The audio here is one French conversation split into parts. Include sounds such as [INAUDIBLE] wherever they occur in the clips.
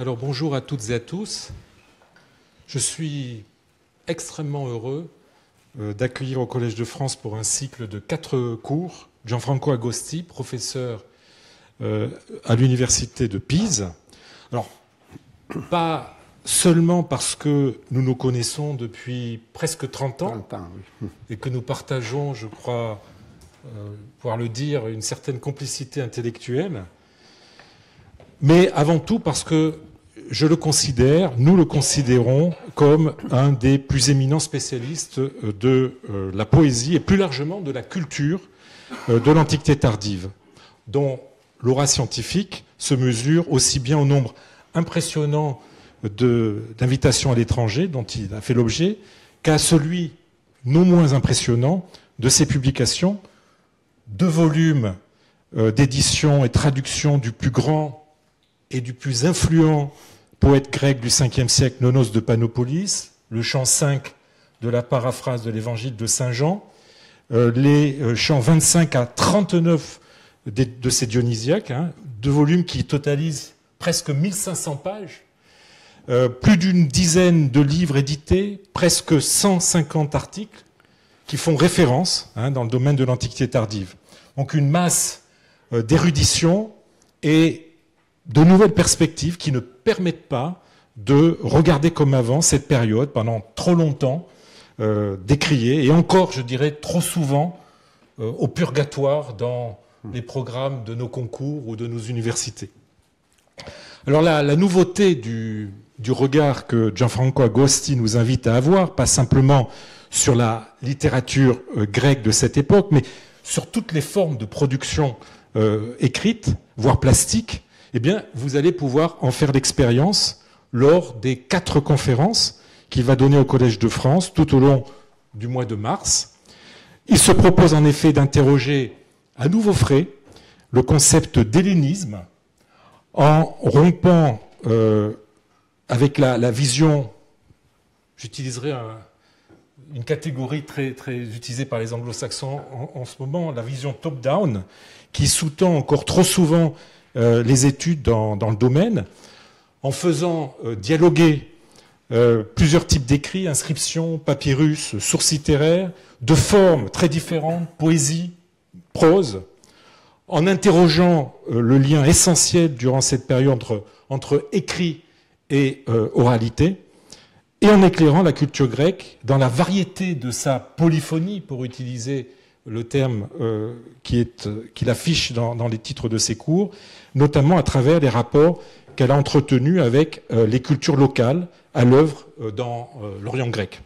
Alors bonjour à toutes et à tous. Je suis extrêmement heureux euh, d'accueillir au Collège de France pour un cycle de quatre cours Gianfranco Agosti, professeur euh, à l'université de Pise. Alors, pas seulement parce que nous nous connaissons depuis presque 30 ans, et que nous partageons, je crois euh, pouvoir le dire, une certaine complicité intellectuelle, mais avant tout parce que je le considère, nous le considérons comme un des plus éminents spécialistes euh, de euh, la poésie et plus largement de la culture euh, de l'Antiquité tardive, dont l'aura scientifique se mesure aussi bien au nombre impressionnant d'invitations à l'étranger dont il a fait l'objet qu'à celui non moins impressionnant de ses publications, de volumes d'édition et traduction du plus grand et du plus influent poète grec du 5e siècle, Nonos de Panopolis, le chant 5 de la paraphrase de l'évangile de Saint Jean, euh, les euh, chants 25 à 39 de ces dionysiaques, hein, deux volumes qui totalisent presque 1500 pages, euh, plus d'une dizaine de livres édités, presque 150 articles qui font référence hein, dans le domaine de l'Antiquité tardive. Donc une masse d'érudition et de nouvelles perspectives qui ne permettent pas de regarder comme avant cette période pendant trop longtemps euh, décriée et encore, je dirais, trop souvent euh, au purgatoire dans les programmes de nos concours ou de nos universités. Alors la, la nouveauté du, regard que Gianfranco Agosti nous invite à avoir, pas simplement sur la littérature euh, grecque de cette époque, mais sur toutes les formes de production écrite, voire plastique, eh bien, vous allez pouvoir en faire l'expérience lors des quatre conférences qu'il va donner au Collège de France tout au long du mois de mars. Il se propose en effet d'interroger à nouveau frais le concept d'hellénisme en rompant euh, avec la, vision, j'utiliserai une catégorie très, très utilisée par les anglo-saxons en, en, ce moment, la vision top-down, qui sous-tend encore trop souvent euh, les études dans, le domaine en faisant euh, dialoguer euh, plusieurs types d'écrits, inscriptions, papyrus, sources littéraires, de formes très différentes, poésie, prose, en interrogeant le lien essentiel durant cette période entre, entre écrit et oralité, et en éclairant la culture grecque dans la variété de sa polyphonie, pour utiliser le terme euh, euh, qu'il affiche dans, les titres de ses cours, notamment à travers les rapports qu'elle a entretenus avec euh, les cultures locales à l'œuvre dans l'Orient grec.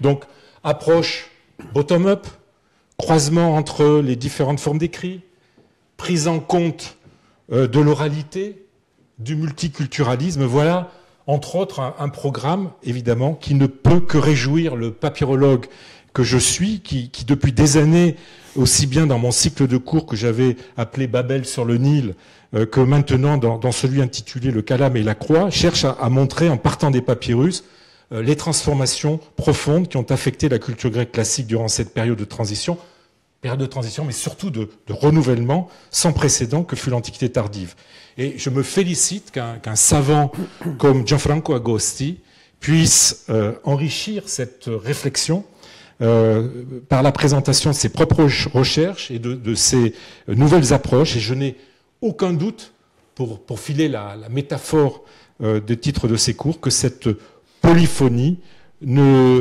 Donc, approche bottom-up, croisement entre les différentes formes d'écrit, prise en compte de l'oralité, du multiculturalisme, voilà entre autres un programme évidemment qui ne peut que réjouir le papyrologue que je suis, qui, depuis des années, aussi bien dans mon cycle de cours que j'avais appelé Babel sur le Nil, euh, que maintenant dans, celui intitulé Le Calame et la Croix, cherche à, montrer, en partant des papyrus, euh, les transformations profondes qui ont affecté la culture grecque classique durant cette période de transition, période de transition, mais surtout de, renouvellement sans précédent que fut l'Antiquité tardive. Et je me félicite qu'un savant comme Gianfranco Agosti puisse euh, enrichir cette réflexion euh, par la présentation de ses propres recherches et de, ses euh, nouvelles approches. Et je n'ai aucun doute, pour, filer la, métaphore euh, des titres de ses cours, que cette polyphonie ne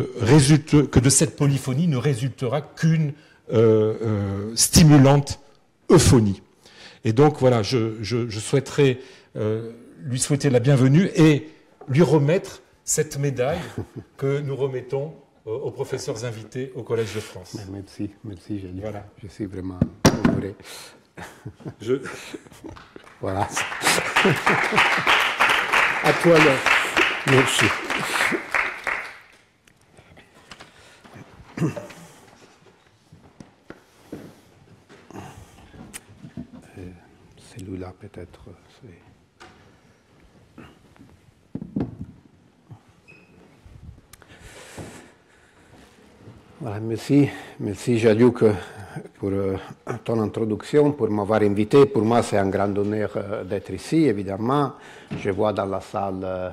que de cette polyphonie ne résultera qu'une stimulante euphonie. Et donc voilà, je souhaiterais lui souhaiter la bienvenue et lui remettre cette médaille que nous remettons aux professeurs invités au Collège de France. Merci, merci, Voilà. Je suis vraiment honoré. Je... [LAUGHS] voilà. à toi, là. Merci. Euh, Celui-là, peut-être. Euh, Voilà, merci, merci pour euh, ton introduction, pour m'avoir invité. Pour moi, c'est un grand honneur euh, d'être ici, évidemment. Je vois dans la salle euh,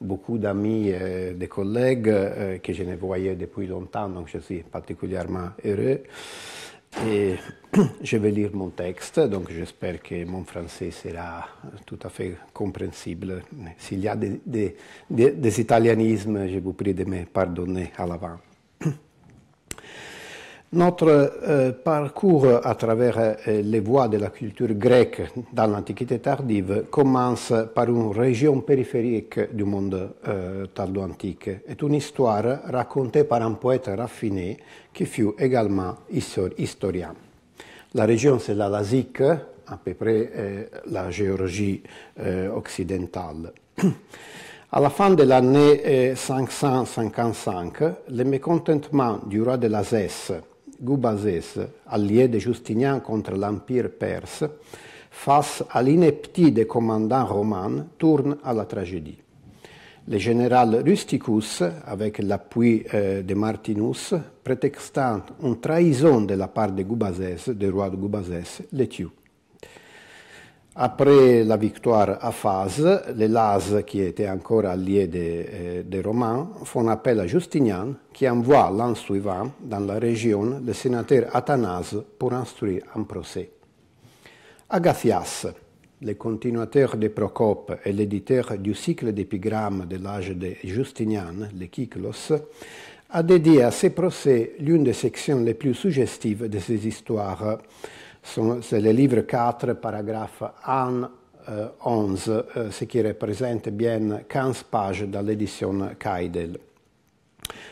beaucoup d'amis et de collègues que je ne voyais depuis longtemps, donc je suis particulièrement heureux. Et [CLEARS THROAT] je vais lire mon texte, donc j'espère que mon français sera tout à fait compréhensible. S'il y a des italianismes, je vous prie de me pardonner à l'avant. [CLEARS THROAT] Notre euh, parcours à travers euh, les voies de la culture grecque dans l'Antiquité tardive commence par une région périphérique du monde euh, tardo-antique. C'est une histoire racontée par un poète raffiné qui fut également historien. La région, c'est la Lazique, à peu près la géologie occidentale. [CLEARS THROAT] À la fin de l'année 555, eh, le mécontentement du roi de l'Azès, Goubazès, allié de Justinien contre l'Empire perse, face à l'ineptie des commandants romains, tourne à la tragédie. Le général Rusticus, avec l'appui eh, de Martinus, prétextant une trahison de la part de Goubazès, du roi de Goubazès, le tue. Après la victoire à Faz, les Laz, qui étaient encore alliés euh, des, Romains, font appel à Justinian, qui envoie l'an suivant dans la région le sénateur Athanase pour instruire un procès. Agathias, le continuateur de Procope et l'éditeur du cycle d'épigrammes de l'âge de Justinian, le Kyklos, a dédié à ces procès l'une des sections les plus suggestives de ces histoires c'est le livre 4, paragraphe eh, 1 eh, 11, ce qui représente bien 15 pages dans l'édition Kaidel.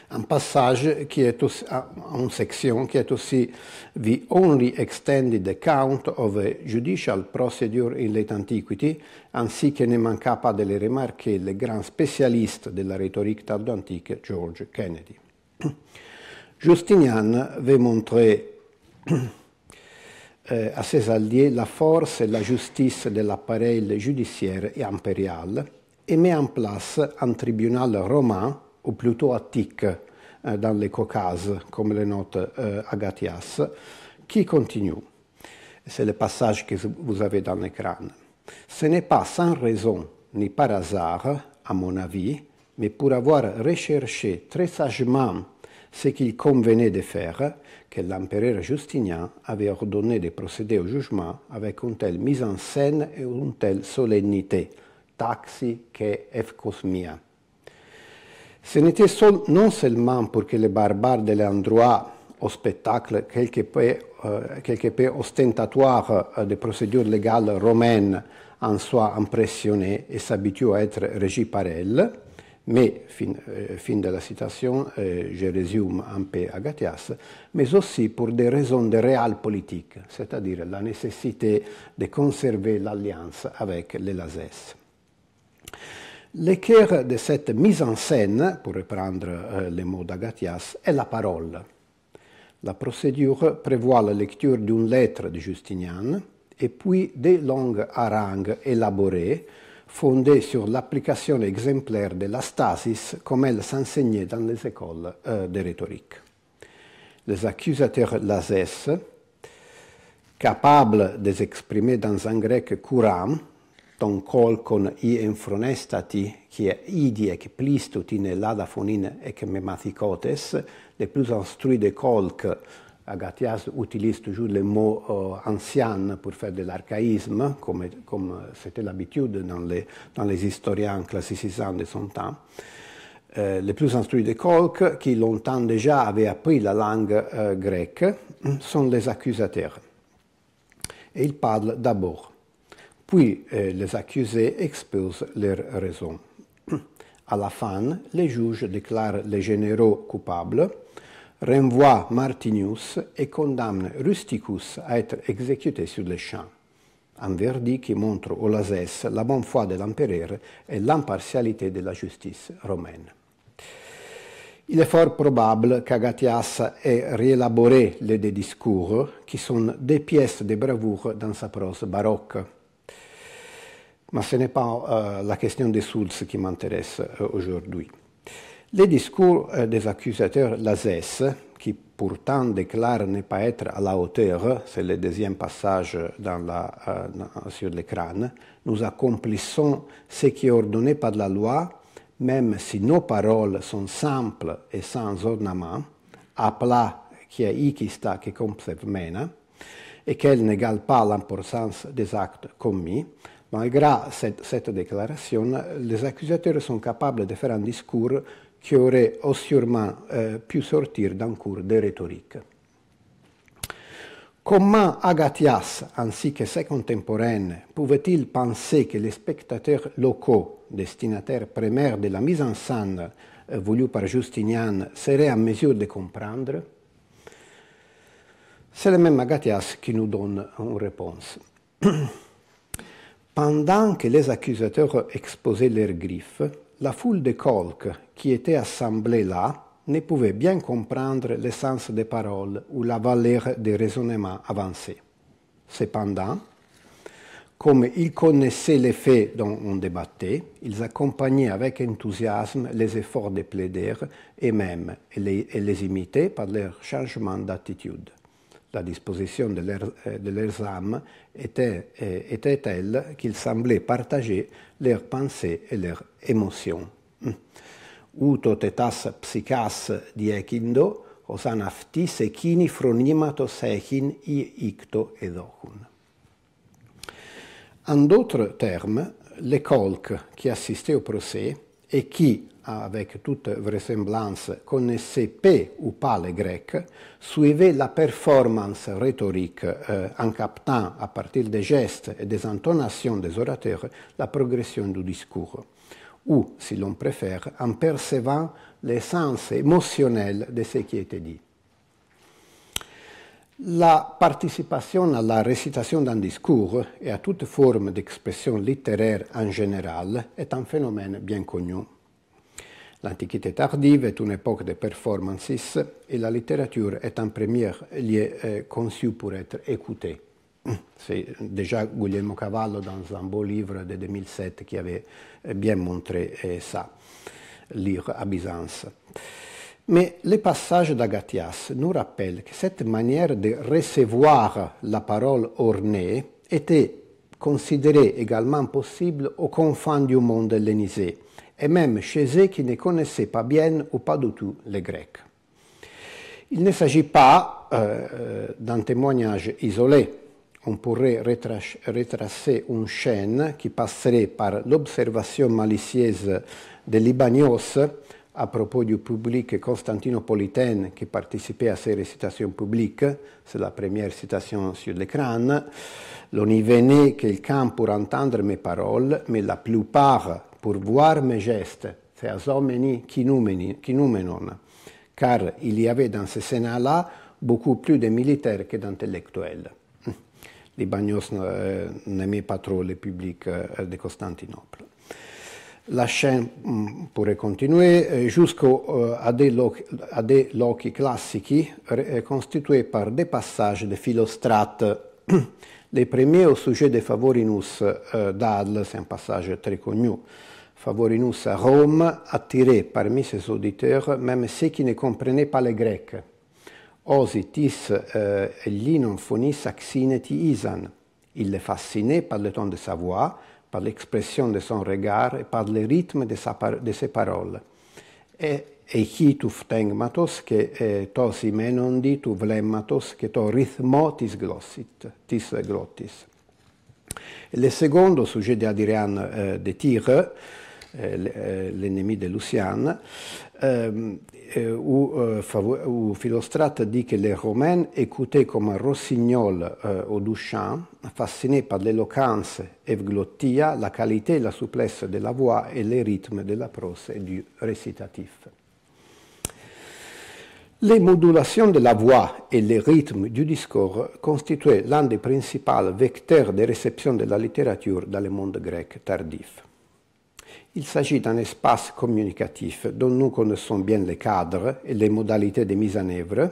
Un passage qui est aussi, une section qui est aussi The Only Extended Account of a Judicial Procedure in Late Antiquity, ainsi que ne manqua pas de le remarquer le grand spécialiste de la rhétorique tardo-antique George Kennedy. [COUGHS] Justinian veut montrer à ses alliés la force et la justice de l'appareil judiciaire et impérial et met en place un tribunal romain, ou plutôt attique, eh, dans les Caucases, comme le note eh, Agathias, qui continue. C'est le passage que vous avez dans l'écran. Ce n'est pas sans raison ni par hasard, à mon avis, mais pour avoir recherché très sagement ce qu'il convenait de faire, que l'empereur Justinien avait ordonné de procéder au jugement avec une telle mise en scène et une telle solennité, taxi que cosmia. Ce n'était non seulement pour que les barbares de l'endroit au spectacle quelque peu, euh, ostentatoire euh, des procédures légales romaines en soient impressionnés et s'habituent à être régis par elles, mais, euh, fin, de la citation, euh, je résume un peu Agathias, mais aussi pour des raisons de réelle politique, c'est-à-dire la nécessité de conserver l'alliance avec les Lazès. L'équerre de cette mise en scène, pour reprendre euh, les mots d'Agathias, est la parole. La procédure prévoit la lecture d'une lettre de Justinian et puis des longues harangues élaborées fondée sur l'application exemplaire de la stasis comme elle s'enseignait dans les écoles euh, de rhétorique. Les accusateurs lazès, capables de s'exprimer dans un grec courant, ton colcon i enfronestati, qui est idi ec plistutin et lada fonin ec memathicotes, les plus instruits des colques Agathias utilise toujours les mots euh, anciens pour faire de l'archaïsme, comme, c'était l'habitude dans les, historiens classicisants de son temps. Euh, les plus instruits de Kolk, qui longtemps déjà avaient appris la langue euh, grecque, sont les accusateurs. Et ils parlent d'abord. Puis les accusés exposent leurs raisons. À la fin, les juges déclarent les généraux coupables renvoie Martinius et condamne Rusticus à être exécuté sur le champ. Un verdict qui montre au Lazès la bonne foi de l'empereur et l'impartialité de la justice romaine. Il est fort probable qu'Agathias ait réélaboré les deux discours, qui sont des pièces de bravoure dans sa prose baroque. Mais ce n'est pas euh, la question des sources qui m'intéresse euh, aujourd'hui. Les discours euh, des accusateurs Lazès, qui pourtant déclarent ne pas être à la hauteur, c'est le deuxième passage dans la, euh, sur l'écran, nous accomplissons ce qui est ordonné par la loi, même si nos paroles sont simples et sans ornement, à plat qui est qui et qu'elles n'égalent pas l'importance des actes commis, malgré cette déclaration, les accusateurs sont capables de faire un discours qui aurait sûrement pu sortir d'un cours de rhétorique. Comment Agathias, ainsi que ses contemporaines, pouvaient-ils penser que les spectateurs locaux, destinataires primaires de la mise en scène eh, voulue par Justinian, seraient en mesure de comprendre C'est le même Agathias qui nous donne une réponse. [CLEARS THROAT] Pendant que les accusateurs exposaient leurs griffes, la foule de colques qui était assemblée là ne pouvait bien comprendre l'essence des paroles ou la valeur des raisonnements avancés. Cependant, comme ils connaissaient les faits dont on débattait, ils accompagnaient avec enthousiasme les efforts des plaideurs et même les imitaient par leur changement d'attitude. la disposizione de était, eh, eh, telle qu'ils semblaient partager leurs pensées et leurs émotions. Mm. Uto tetas psychas diecindo, os anafti sekini fronimatos ekin i icto edocun. En d'autres termes, les colques qui assistaient au procès et qui, avec toute vraisemblance, connaissait peu ou pas les Grecs, suivait la performance rhétorique euh, en captant, à partir des gestes et des intonations des orateurs, la progression du discours, ou, si l'on préfère, en percevant l'essence émotionnelle de ce qui était dit. La participation à la récitation d'un discours et à toute forme d'expression littéraire en général est un phénomène bien connu L'Antiquité tardive est une époque de performances et la littérature est en première lieu eh, conçue pour être écoutée. Mm, C'est déjà Guglielmo Cavallo dans un beau livre de 2007 qui avait eh, bien montré eh, ça, lire à Byzance. Mais les passages d'Agathias nous rappellent que cette manière de recevoir la parole ornée était considérée également possible aux confins du monde hellénisé et même chez eux qui ne connaissaient pas bien ou pas du tout les Grecs. Il ne s'agit pas euh, euh, d'un témoignage isolé. On pourrait retracer une chaîne qui passerait par l'observation malicieuse de Libanios à propos du public constantinopolitain qui participait à ces récitations publiques, c'est la première citation sur l'écran, l'on y venait quelqu'un pour entendre mes paroles, mais la plupart pour voir mes gestes, c'est à homini qui numenon, car il y avait dans ce Sénat-là beaucoup plus de militaires que d'intellectuels. Les n'aimait pas trop le public euh, de Constantinople. La scène pourrait continuer jusqu'à des, à lochi classiques constitués par des passages de Philostrate. Les premiers au sujet des favorinus euh, d'Adl, c'est un passage très connu, Favorinus à Rome attiré parmi ses auditeurs même ceux qui ne comprenaient pas le grec. Ositis tis eh, linon isan. Il les fascinait par le ton de sa voix, par l'expression de son regard et par le rythme de, ses paroles. Et e tu phtengmatos que eh, tos imenondi tu vlemmatos que to rythmo tis glossit, tis glottis. Le second, sujet eh, de de Tyre, euh, euh, l'ennemi de Lucian, euh, où, Philostrate dit que les Romains écoutaient comme un rossignol au Duchamp, fascinés par l'éloquence et glottia, la qualité et la souplesse de la voix et les rythmes de la prose et du récitatif. Les modulations de la voix et les rythmes du discours constituaient l'un des principaux vecteurs de réception de la littérature dans le monde grec tardif. Il s'agit d'un espace communicatif dont nous connaissons bien les cadres et les modalités de mise en œuvre.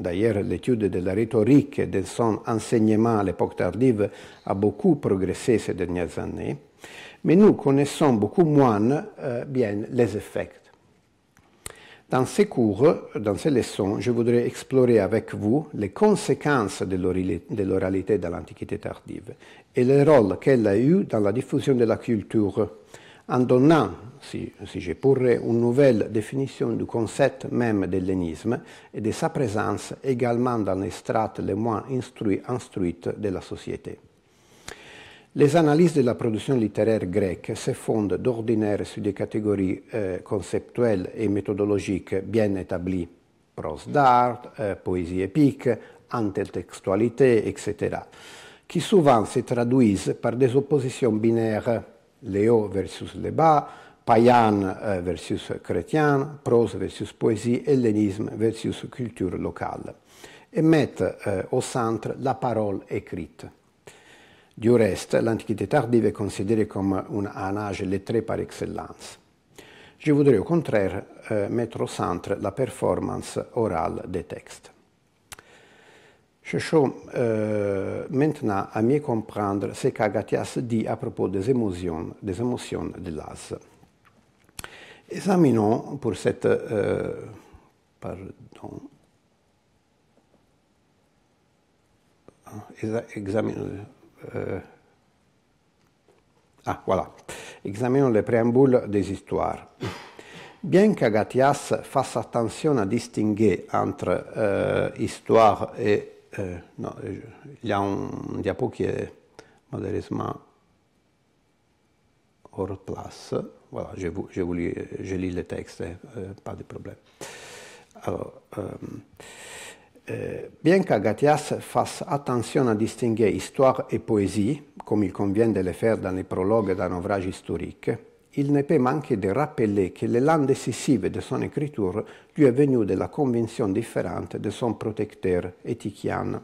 D'ailleurs, l'étude de la rhétorique et de son enseignement à l'époque tardive a beaucoup progressé ces dernières années, mais nous connaissons beaucoup moins euh, bien les effets. Dans ces cours, dans ces leçons, je voudrais explorer avec vous les conséquences de l'oralité dans l'Antiquité tardive et le rôle qu'elle a eu dans la diffusion de la culture, en donnant, si, si je pourrais, une nouvelle définition du concept même d'hellénisme et de sa présence également dans les strates les moins instruites, de la société. Les analyses de la production littéraire grecque se fondent d'ordinaire sur des catégories euh, conceptuelles et méthodologiques bien établies, prose d'art, euh, poésie épique, intertextualité, etc., qui souvent se traduisent par des oppositions binaires Léo versus Leba, Payan eh, versus Chrétien, prose versus poesie, hellénisme versus culture locale, et mettent eh, au centre la parole écrite. Du reste, l'Antiquité tardive est considérée comme un âge lettré par excellence. Je voudrais au contraire eh, mettre au centre la performance orale des textes. Je euh, maintenant à mieux comprendre ce qu'Agathias dit à propos des émotions, des émotions de l'as. Examinons pour cette. Uh, pardon. Examinons. Uh, ah, voilà. Examinons le préambule des histoires. Bien qu'Agathias fasse attention à distinguer entre histoire uh, et eh, no, hi eh, ha un diapo qui est modélisme hors place. Voilà, je, vous, je, lis, je lis le texte, euh, pas de problème. Alors, euh, euh, bien qu'Agathias fasse attention à distinguer histoire et poésie, comme il convient de le faire dans les prologues d'un ouvrage historique, il ne peut manquer de rappeler que l'élan décisif de son écriture lui est venu de la conviction différente de son protecteur Étichiane.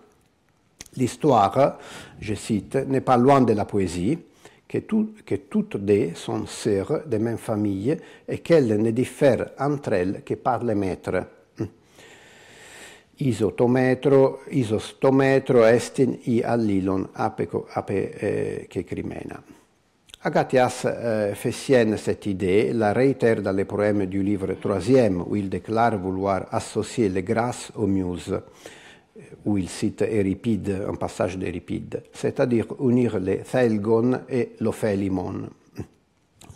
L'histoire, je cite, n'est pas loin de la poésie, que, tout, que toutes deux sont sœurs de même famille et qu'elles ne diffèrent entre elles que par les mètres. Isotometro, isostometro estin i allilon ape, ape eh, che crimena. Agathias eh, fait sienne cette idée, la réitère dans les poèmes du livre troisième, où il déclare vouloir associer les grâces aux muses, où il cite un passage d'Euripide, c'est-à-dire unir les Thelgon et l'Ophélimon,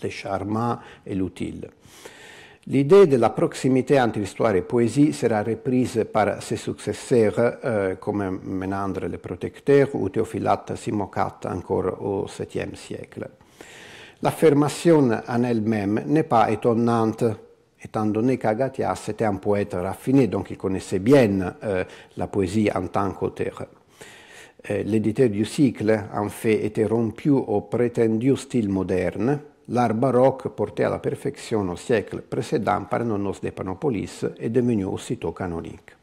les charmants et l'utile. L'idée de la proximité entre histoire et poésie sera reprise par ses successeurs euh, comme Ménandre le Protecteur ou Théophilate Simocate encore au 7 siècle. L'affermazione en elle-même n'est pas étonnante, étant donné qu'Agatias était un poète raffiné, donc il connaissait bien euh, la poésie en tant qu'auteur. Euh, L'éditeur du cycle en fait était rompu au prétendu style moderne, l'art baroque porté à la perfection au siècle précédent par Nonos de Panopolis est devenu aussitôt canonique.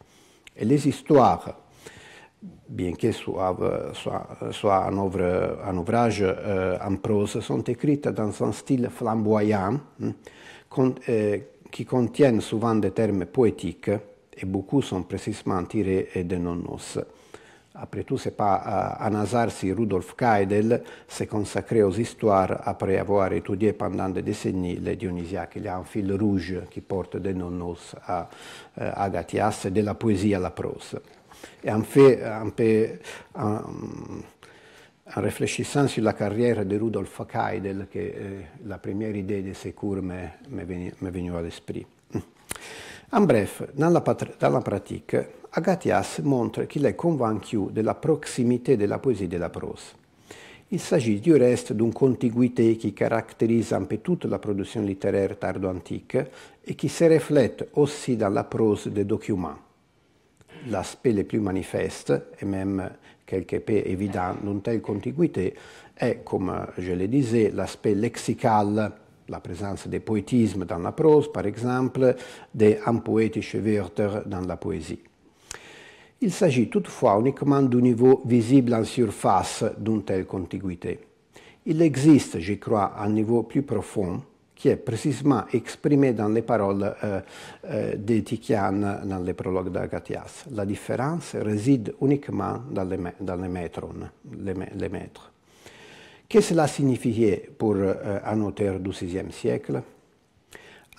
Et les histoires bien que soit, soit, soit un, oeuvre, un, ouvrage euh, en prose, sont écrites dans un style flamboyant hein, hm, con, euh, qui contient souvent des termes poétiques et beaucoup sont précisément tirés de Nonnos. Après tout, c'est pas euh, un hasard si Rudolf Keidel s'est consacré aux histoires après avoir étudié pendant des décennies les Dionysiaques. Il y a un fil rouge qui porte de Nonnos à, euh, à Agatias, de la poésie à la prose e hanno ha um, riflessi sulla carriera di Rudolf Keidel, che è eh, la prima idea di sicuro mi veniva all'esprit. In mm. bref, nella, nella pratica, Agathias montre qu'il est convaincu della la della poesia e della de prose. Il s'agit du reste d'une contiguïté qui caractérise un peu toute la production littéraire tardo-antique et qui se reflète aussi dans la prose des documents. l'aspect le plus manifeste, et même quelque peu évident d'une telle contiguïté, est, comme je le disais, l'aspect lexical, la présence des poétismes dans la prose, par exemple, des poétische Wörter dans la poésie. Il s'agit toutefois uniquement du niveau visible en surface d'une telle contiguïté. Il existe, je crois, un niveau plus profond, qui est précisément exprimé dans les paroles euh, euh, d'Etikian dans le prologue d'Agathias. La différence réside uniquement dans les, dans les métrons, les, les maîtres. Que cela signifiait pour euh, un auteur du VIe siècle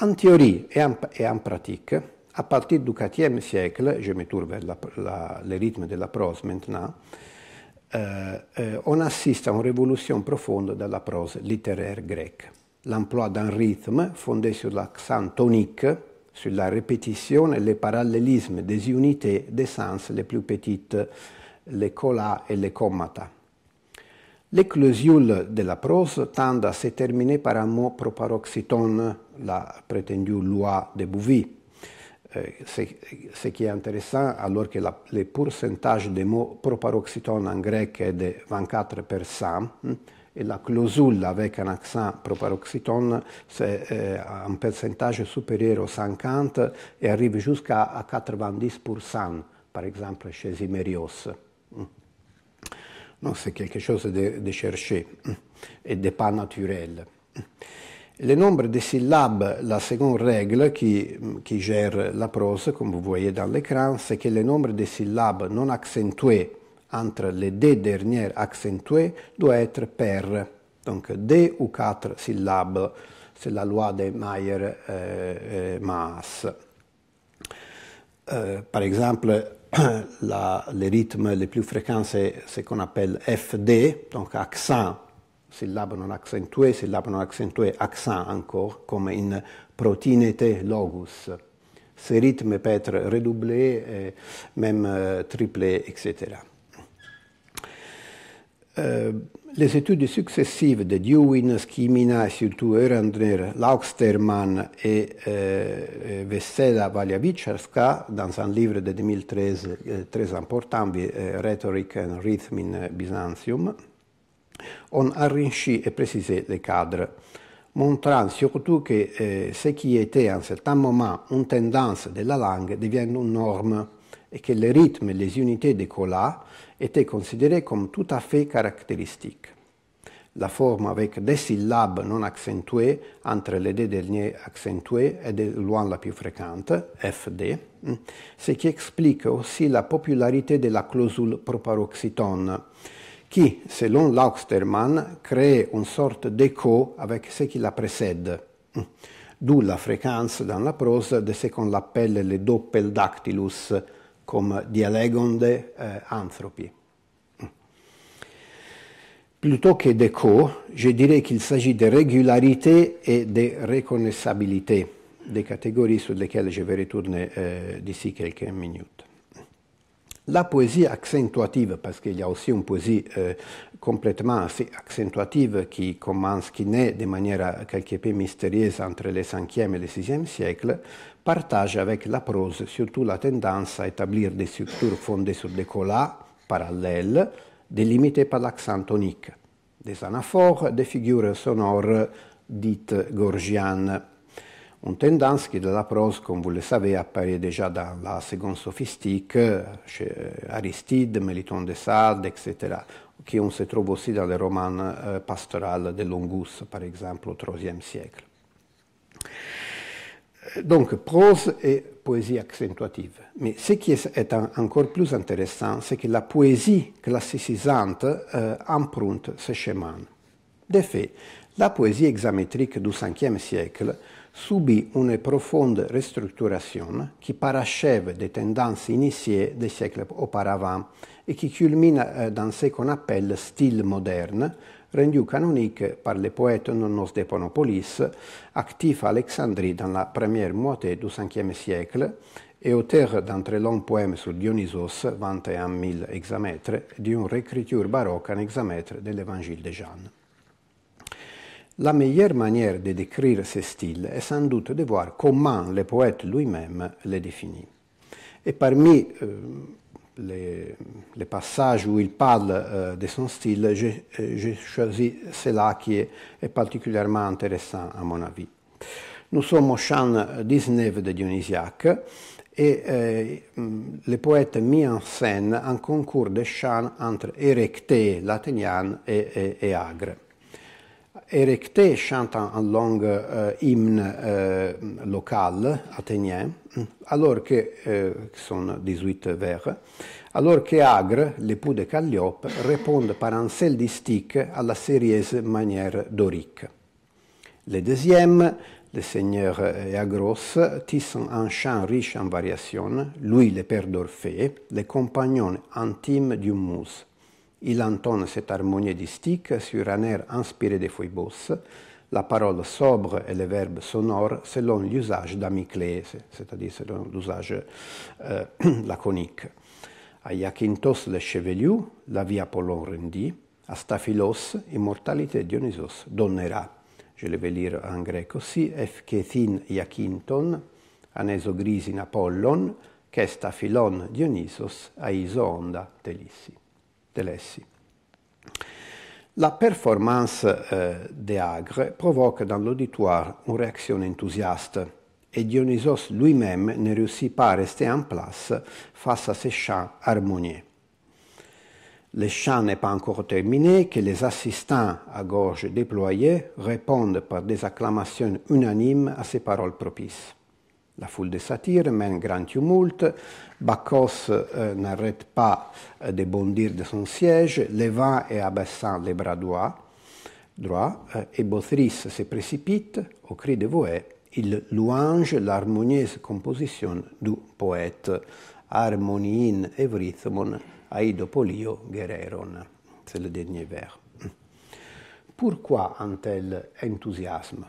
En théorie et en, et en, pratique, à partir du IVe siècle, je me tourne vers la, la, les rythmes de la prose maintenant, eh, eh, on assiste à une révolution profonde de la prose littéraire grecque. l'emploi d'un rythme fondé sur l'accent tonique, sur la répétition et le parallélisme des unités des sens les plus petites, les colas et les commata. Les de la prose tendent à se terminer par un mot proparoxytone, la prétendue loi de Bouvier. Euh, ce qui est intéressant, alors que le pourcentage des mots proparoxytone en grec est de 24%, e la clausula avec un accent proparoxytone, c'est euh, un percentage supérieur aux 50 et arrive jusqu'à 90%, par exemple chez Imerios. Mm. Non, c'est quelque chose de, de cherché mm, et de pas naturel. Mm. Le nombre de syllabes, la seconde règle qui, qui gère la prose, comme vous voyez dans l'écran, c'est que le nombre de syllabes non accentuées entre les deux dernières accentuées doit être per ». Donc deux ou quatre syllabes, c'est la loi de Mayer-Maas. Euh, euh, euh, par exemple, [CLEARS THROAT] la, les rythmes les plus fréquents, c'est ce qu'on appelle FD, donc accent, syllabe non accentuée, syllabe non accentuée, accent encore, comme une protinité logus. Ces rythmes peuvent être redoublés, même triplés, etc. Euh, les études successives de Dewin, Schimina surtout Eurander, Laukstermann et euh, Vesela Valiavicharska, dans un livre de 2013 euh, très important, eh, Rhetoric and Rhythm in eh, Byzantium, ont enrichi et précisé les cadres, montrant surtout que eh, ce qui était à un certain moment une tendance de la langue devient une norme. et que le rythmes et les unités de colas étaient considérés comme tout à fait caractéristiques. La forme avec des syllabes non accentuées entre les deux derniers accentués est de loin la plus fréquente, FD, ce qui explique aussi la popularité de la clausule proparoxytone, qui, selon Lausterman, crée une sorte d'écho avec ce qui la précède d'où la fréquence dans la prose de ce qu'on appelle le doppeldactylus, comme dialégonde eh, anthropie ». Plutôt que d'écho, je dirais qu'il s'agit de régularité et de reconnaissabilité, des catégories sur lesquelles je vais retourner eh, d'ici quelques minutes. La poésie accentuative, parce qu'il y a aussi une poésie eh, complètement accentuative qui commence, qui naît de manière quelque peu mystérieuse entre le 5e et le 6e siècle, partage avec la prose surtout la tendance à établir des structures fondées sur des colas parallèles délimitées par l'accent tonique, des anaphores, des figures sonores dites gorgianes. Une tendance qui, de la prose, comme vous le savez, apparaît déjà dans la seconde sophistique, chez Aristide, Méliton de Sade, etc., qui on se trouve aussi dans les romans euh, pastorales de Longus, par exemple, au IIIe siècle donc, prose et poésie accentuative. Mais ce qui est, encore plus intéressant, c'est que la poésie classicisante euh, emprunte ce chemin. De fait, la poésie hexamétrique du 5e siècle subit une profonde restructuration qui parachève des tendances initiées des siècles auparavant et qui culmine euh, dans ce qu'on appelle style moderne, rendu canonique par le poète Nonos nos Deponopolis, actif à Alexandrie dans la première moitié du Ve siècle et auteur d'un très long poème sur Dionysos, 21 000 hexamètres, et d'une réécriture baroque en hexamètres de l'Évangile de Jean. La meilleure manière de décrire ce style est sans doute de voir comment le poète lui-même le définit. Et parmi euh, les, passages où il parle euh, de son style, j'ai euh, choisi cela qui est, particulièrement intéressant à mon avis. Nous sommes au chant 19 de Dionysiaque et euh, les le poète mit en scène un concours de chants entre Erecté, l'Athénienne, et Agre. Erecté chante en long euh, hymne euh, local locale athénien, alors que, son euh, qui sont vers, alors que Agre, l'époux de Calliope, répond par un sel distique à la sérieuse manière dorique. Le deuxième, le seigneur et Agros, tissent un chant riche en variations, lui le père d'Orphée, le compagnon intime du mousse. Il entonne cette harmonie distique sur un air inspiré de Phoebus, la parole sobre et le verbe sonore selon l'usage d'Amiclès, c'est-à-dire selon l'usage euh, [CLEARS THROAT] laconique. A Iakintos le chevelu, la vie Apollon rendit, a Staphylos, immortalité Dionysos donnera. Je le vais lire en grec aussi. Efkethin Iakinton, aneso grisin Apollon, chesta philon Dionysos, aisonda telissi. La performance d'Eagre eh, de Agre dans l'auditoire une réaction enthousiaste et Dionysos lui-même ne réussit pas à rester en place face à ces chants harmonieux. Le chant n'est pas encore terminé que les assistants à gorge déployés répondent par des acclamations unanimes à ces paroles propices la foule de satires mène grand tumulte, Bacchus euh, n'arrête pas de bondir de son siège, levant et abaissant les bras droits, euh, et Bothris se précipite au cri de Voé. Il louange l'harmonieuse composition du poète Harmonin evrithmon Aïdopolio Guerreron. C'est le dernier vers. Pourquoi un tel enthousiasme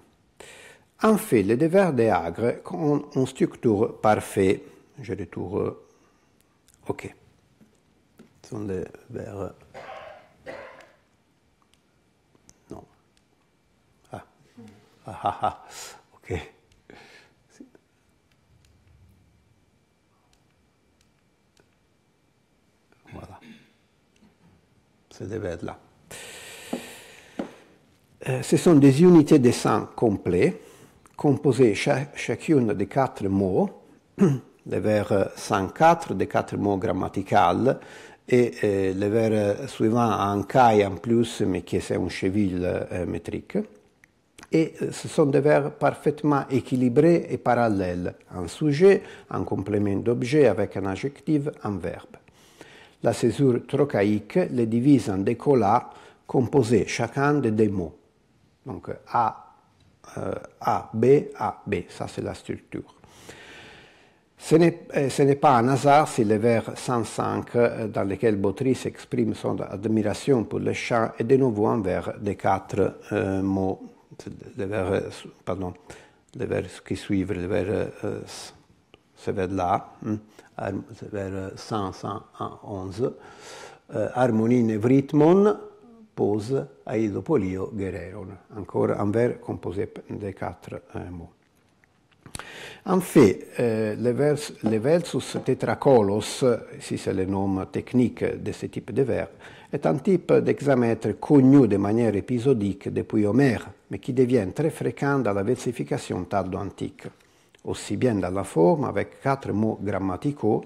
en Un les de des agres ont une structure parfaite. Je retourne. Euh, OK. Ce sont des verres. Euh, non. Ah. Ah ah ah. OK. Voilà. C'est des verres là. Euh, ce sont des unités de sang complets composé chacune des quatre mots, le [CLEARS THROAT] vers 104 des quatre mots grammaticales et euh, les le vers suivant a un caille en plus, mais qui est un cheville euh, métrique. Et euh, ce sont des verbes parfaitement équilibrés et parallèles, un sujet, un complément d'objet avec un adjectif, un verbe. La césure trochaïque les divise en des colas composés chacun de deux mots. Donc A euh, A, B, A, B. Ça, c'est la structure. Ce n'est euh, pas un hasard si les vers 105 euh, dans lesquels Bautry exprime son admiration pour le chant est de nouveau un vers des quatre mots, les vers, pardon, les vers qui suivent, les vers, ce vers-là, hein, vers 111, euh, Harmonie rythme. compose a Ido Polio Guerreron, ancora Anver composé de quatre euh, mots. En fait, euh, le, vers, les versus tetracolos, si c'est le nom technique de ce type de vers, est un type d'hexamètre connu de manière épisodique depuis Homère, mais qui devient très fréquent dans la versification tardo-antique, aussi bien dans la forme avec quatre mots grammaticaux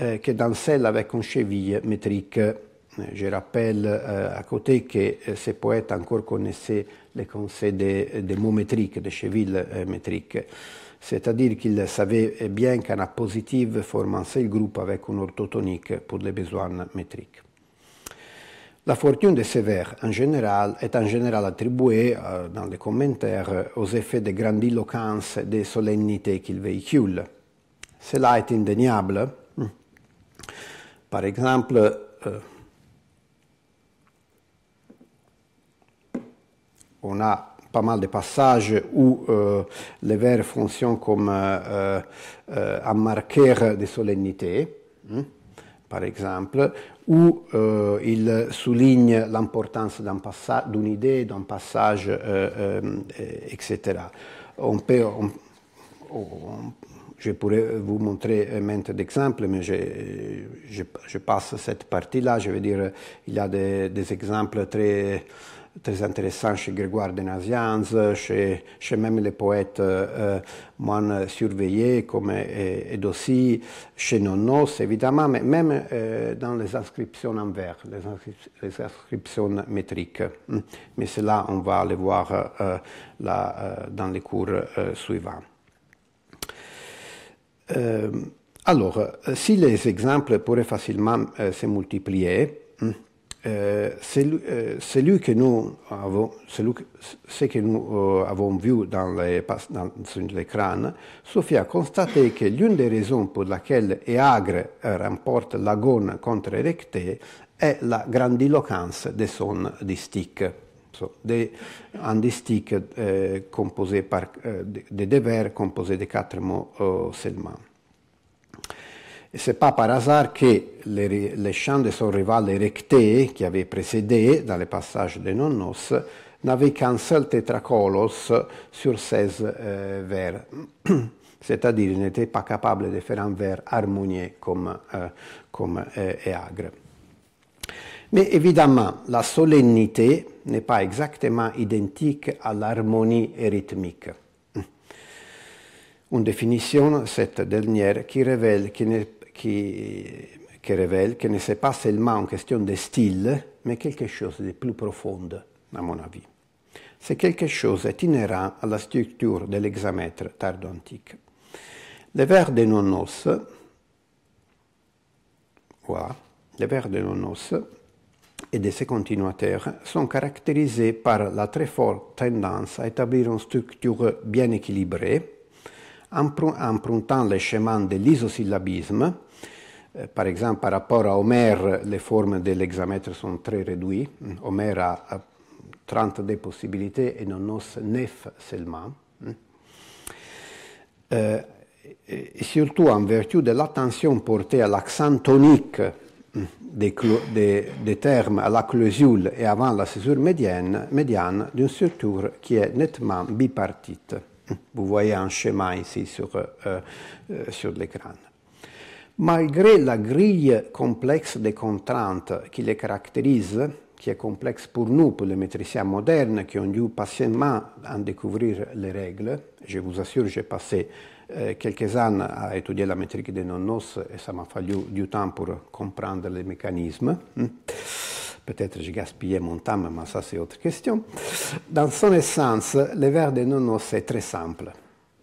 euh, que dans celle avec une cheville métrique Je rappelle euh, à côté que euh, ces poètes encore connaissaient les conseils des, mots métriques, des chevilles euh, métriques. C'est-à-dire qu'ils savaient eh bien qu'un appositif formant le groupe avec une orthotonique pour les besoins métriques. La fortune de sévères, en général, est en général attribuée, dans les commentaires, aux effets de grandiloquence et de solennité qu'ils véhiculent. Cela est indéniable. Hmm. Par exemple, on a pas mal de passages où euh, les vers fonctionnent comme euh, euh, un marqueur de solennité, hein, par exemple, où il souligne l'importance d'une idée, d'un passage, etc. On peut, oh, je pourrais vous montrer maintes d'exemple mais je, passe cette partie-là. Je veux dire, il y a des exemples très très intéressant chez Grégoire de Nazianz, chez, même les poètes euh, euh surveillés comme e-, Edossi, chez Nonnos évidemment, mais même euh, dans les inscriptions en vers, les, inscriptions, métriques. Hum. Mais cela, on va le voir euh, là, dans les cours suivants. alors, si les exemples pourraient facilement se multiplier, hum, Eh, celui, eh, celui, que nous avons, celui que, ce que nous eh, avons vu dans l'écran, Sophie a constaté que l'une des raisons pour laquelle Eagre eh, remporte l'agone contro Erecte è la grandiloquenza de son distique. So, de, un distique euh, composé par, eh, de, de deux vers de quatre mots euh, seulement e se Papa Razar che le, le de son rival recte, qui avait précédé dans le passage de Nonnos, n'avait qu'un seul tétracolos sur 16 euh, vers. [CLEARS THROAT] c'est-à-dire n'était pas capable de faire un vers harmonieux comme, euh, comme euh, Eagre. Mais évidemment, la solennité n'est pas exactement identique à l'harmonie rythmique. Une définition, cette dernière, qui révèle qu'il n'est qui, qui révèle que ce n'est pas seulement une question de style, mais quelque chose de plus profond, à mon avis. C'est quelque chose inhérent à la structure de l'hexamètre tardo-antique. Les vers de Nonos voilà, les vers de et de ses continuateurs sont caractérisés par la très forte tendance à établir une structure bien équilibrée, empruntant les chemins de l'isosyllabisme. Eh, par exemple, par rapport à Homère, les formes de l'hexamètre sont très réduites. Homère a 32 possibilités et Nonos 9 seulement. Hmm. Eh, eh, et surtout en vertu de l'attention portée à l'accent tonique hmm, des, termes à la clausule et avant la césure médiane, médiane d'une structure qui est nettement bipartite. Vous voyez un schéma ici sur, euh, euh, sur l'écran. Malgré la grille complexe des contraintes qui les caractérise, qui est complexe pour nous, pour les métriciens modernes qui ont dû patientement en découvrir les règles. Je vous assure, j'ai passé euh, quelques années à étudier la métrique des non noss et ça m'a fallu du temps pour comprendre les mécanismes. Hein. Peut-être j'ai gaspillé mon temps, mais ça c'est autre question. Dans son essence, le verre de nono, c'est très simple.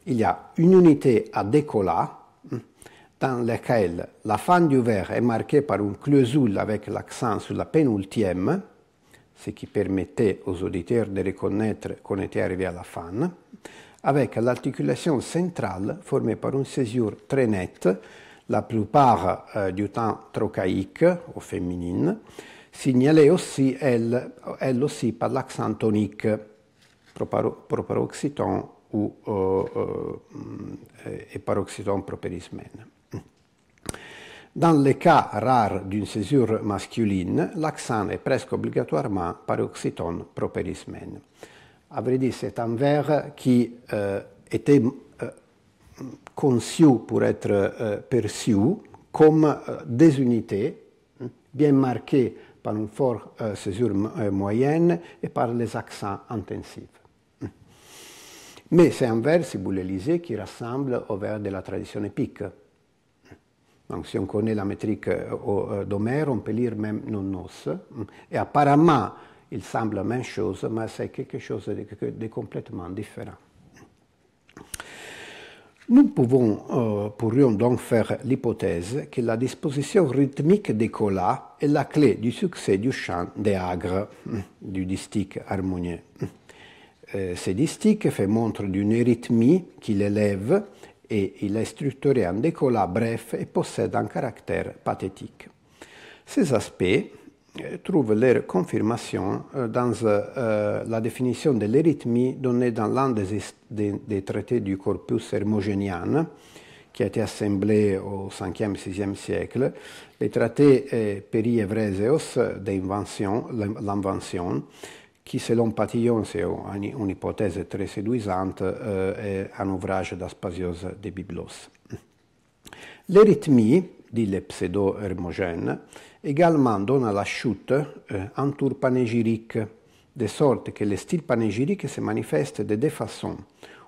Il y a une unité à décolla hein, dans laquelle la fin du verre est marquée par une clausule avec l'accent sur la pénultième, ce qui permettait aux auditeurs de reconnaître qu'on était arrivé à la fin, avec l'articulation centrale formée par une césure très nette, la plupart euh, du temps trochaïque ou féminine, signalé aussi elle, aussi par l'accent tonique proparoxyton ou mm, et paroxyton properismen. Dans les cas rares d'une césure masculine, l'accent est presque obligatoirement paroxyton propérismène. A vrai dire, c'est un verre qui euh, était euh, conçu pour être euh, perçu comme des unités hein, bien marquées par une forte euh, césure euh, moyenne et par les accents intensifs. Mais c'est un vers, si vous le qui rassemble au vers de la tradition épique. Donc, si on connaît la métrique euh, d'Homère, on peut lire même nos. Et apparemment, il semble la même chose, mais c'est quelque chose de complètement différent. Nous euh, pourrions donc faire l'hypothèse que la disposition rythmique des colas est la clé du succès du chant des agres, hum, du distique harmonieux. Hum. Euh, ce distique fait montre d'une rythmie qui l'élève et il est structuré en décollat bref et possède un caractère pathétique. Ces aspects eh, trouve leur confirmation euh, dans euh, euh, la définition de l'érythmie donnée dans l'un des, traités du corpus Hermogenian, qui a été assemblé au 5e, 6e siècle, les traités Peri-Evreseos de l'invention, qui selon Patillon, c'est une, hypothèse très séduisante, est un ouvrage d'Aspasios de Byblos. L'érythmie, dit le pseudo-hermogène, Également, donne à la chute eh, un tour panégyrique, de sorte que le style panégyrique se manifeste de deux façons,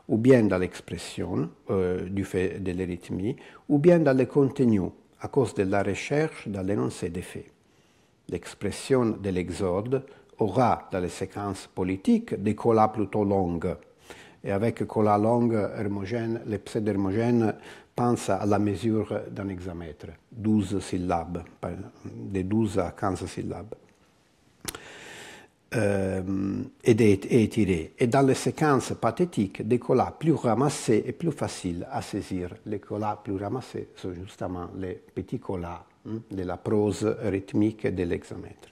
ou bien dans l'expression eh, du fait de l'érythmie, ou bien dans le contenu, à cause de la recherche dans l'énoncé des faits. L'expression de l'exode aura dans les séquences politiques des colas plutôt longues, et avec colas longue hermogène, les pseudhermogènes pensent à la mesure d'un hexamètre, 12 syllabes, de 12 à 15 syllabes. et, euh, étirées. Et dans les séquences pathétiques, des colas plus ramassés et plus faciles à saisir. Les colas plus ramassés sont justement les petits colas hein, de la prose rythmique de l'hexamètre.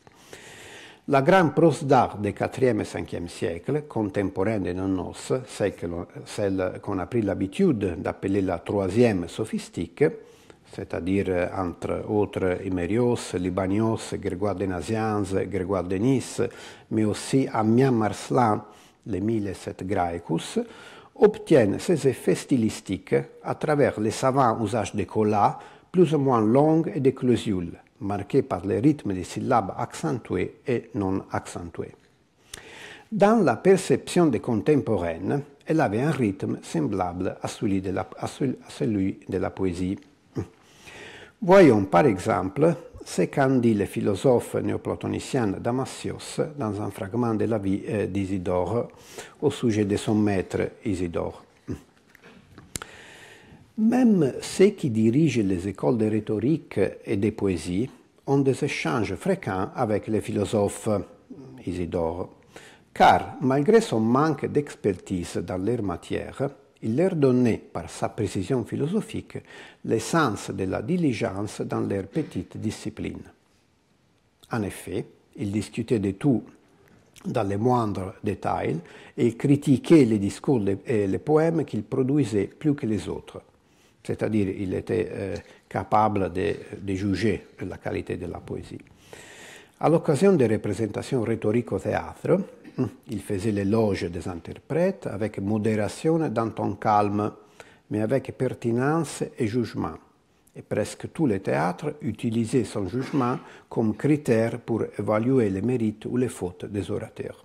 La grande prose d'art des 4e et 5e siècles, contemporaine de nos celle qu'on a pris l'habitude d'appeler la troisième sophistique, c'est-à-dire entre autres Imerios, Libanios, Grégoire de Nazianz, Grégoire de Nice, mais aussi Amiens Marslan, les 1007 Graecus, obtiennent ses effets stylistiques à travers les savants usages de collats plus ou moins longs et de clausules marquée par les rythmes des syllabes accentuées et non accentuées. Dans la perception des contemporaines, elle avait un rythme semblable à celui de la, celui de la poésie. Voyons par exemple ce qu'en dit le philosophe néoplatonicien Damasios dans un fragment de la vie euh, d'Isidore au sujet de son maître Isidore. Même ceux qui dirigent les écoles de rhétorique et de poésie ont des échanges fréquents avec les philosophes Isidore, car malgré son manque d'expertise dans leur matière, il leur donnait par sa précision philosophique l'essence de la diligence dans leurs petites disciplines. En effet, il discutait de tout dans les moindres détails et critiquait les discours et les poèmes qu'il produisait plus que les autres. c'est-à-dire il était euh, capable de, de, juger la qualité de la poésie. À l'occasion des représentations rhétoriques au théâtre, mm, il faisait l'éloge des interprètes avec modération d'un ton calme, mais avec pertinence et jugement. Et presque tous les théâtres utilisaient son jugement comme critère pour évaluer les mérites ou les fautes des orateurs.